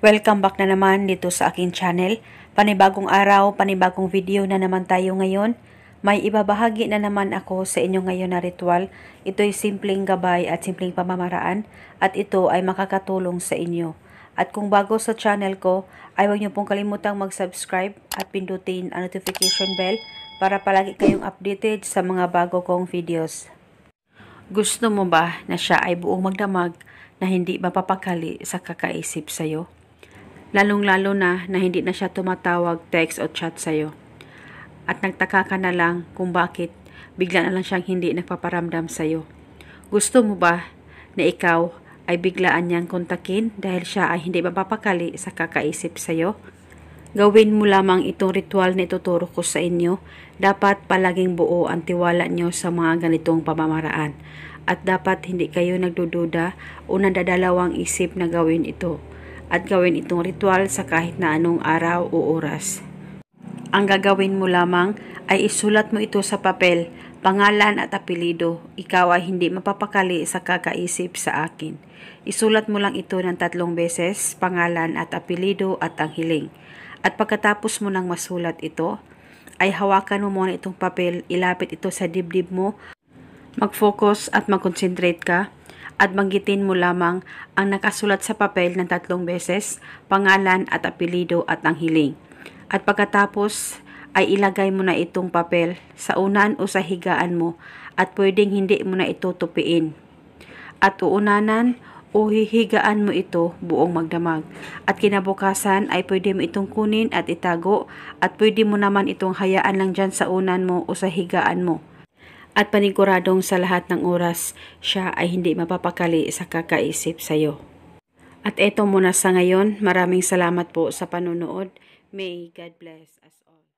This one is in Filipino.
Welcome back na naman dito sa akin channel. Panibagong araw, panibagong video na naman tayo ngayon. May ibabahagi na naman ako sa inyo ngayon na ritual. Ito'y simpleng gabay at simpleng pamamaraan at ito ay makakatulong sa inyo. At kung bago sa channel ko, ay huwag niyo pong kalimutang mag-subscribe at pindutin ang notification bell para palagi kayong updated sa mga bago kong videos. Gusto mo ba na siya ay buong magdamag na hindi mapapakali sa kakaisip sa'yo? Lalong-lalo na na hindi na siya tumatawag, text o chat sa'yo. At nagtaka ka na lang kung bakit bigla na lang siyang hindi nagpaparamdam sa'yo. Gusto mo ba na ikaw ay biglaan niyang kontakin dahil siya ay hindi mapapakali sa kakaisip sa'yo? Gawin mo lamang itong ritual na ituturo ko sa inyo. Dapat palaging buo ang tiwala niyo sa mga ganitong pamamaraan. At dapat hindi kayo nagdududa o nadadalawang isip na gawin ito at gawin itong ritual sa kahit na anong araw o oras. Ang gagawin mo lamang ay isulat mo ito sa papel, pangalan at apelido. Ikaw ay hindi mapapakali sa kakaisip sa akin. Isulat mo lang ito ng tatlong beses, pangalan at apelido at ang hiling. At pagkatapos mo nang masulat ito, ay hawakan mo muna itong papel, ilapit ito sa dibdib mo, mag-focus at mag-concentrate ka at banggitin mo lamang ang nakasulat sa papel ng tatlong beses, pangalan at apelido at ang hiling. At pagkatapos ay ilagay mo na itong papel sa unan o sa higaan mo at pwedeng hindi mo na ito tupiin. At uunanan o hihigaan mo ito buong magdamag. At kinabukasan ay pwede mo itong kunin at itago at pwede mo naman itong hayaan lang dyan sa unan mo o sa higaan mo at paniguradong sa lahat ng oras siya ay hindi mapapakali sa kakaisip sa iyo. At eto muna sa ngayon, maraming salamat po sa panonood. May God bless us all.